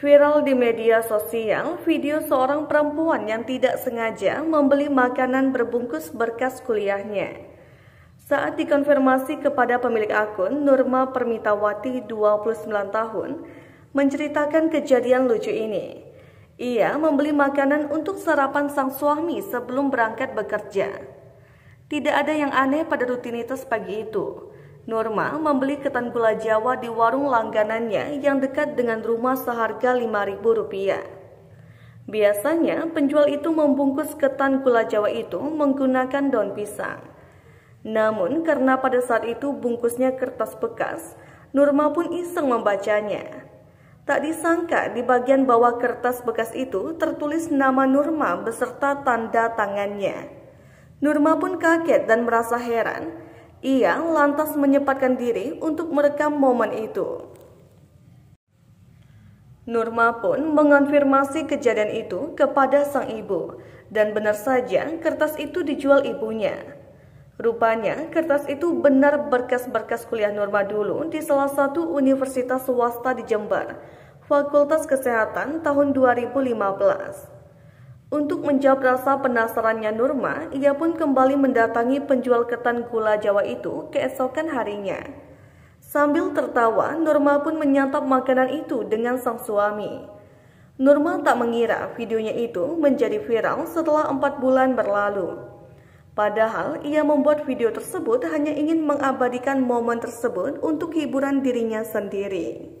Viral di media sosial, video seorang perempuan yang tidak sengaja membeli makanan berbungkus berkas kuliahnya. Saat dikonfirmasi kepada pemilik akun, Nurma Permitawati, 29 tahun, menceritakan kejadian lucu ini. Ia membeli makanan untuk sarapan sang suami sebelum berangkat bekerja. Tidak ada yang aneh pada rutinitas pagi itu. Norma membeli ketan gula Jawa di warung langganannya yang dekat dengan rumah seharga Rp5.000. Biasanya penjual itu membungkus ketan gula Jawa itu menggunakan daun pisang. Namun karena pada saat itu bungkusnya kertas bekas, Norma pun iseng membacanya. Tak disangka di bagian bawah kertas bekas itu tertulis nama Norma beserta tanda tangannya. Norma pun kaget dan merasa heran ia lantas menyempatkan diri untuk merekam momen itu. Nurma pun mengonfirmasi kejadian itu kepada sang ibu, dan benar saja kertas itu dijual ibunya. Rupanya kertas itu benar berkas-berkas kuliah Nurma dulu di salah satu universitas swasta di Jember, Fakultas Kesehatan tahun 2015. Untuk menjawab rasa penasarannya Nurma, ia pun kembali mendatangi penjual ketan gula Jawa itu keesokan harinya. Sambil tertawa, Nurma pun menyantap makanan itu dengan sang suami. Nurma tak mengira videonya itu menjadi viral setelah empat bulan berlalu. Padahal ia membuat video tersebut hanya ingin mengabadikan momen tersebut untuk hiburan dirinya sendiri.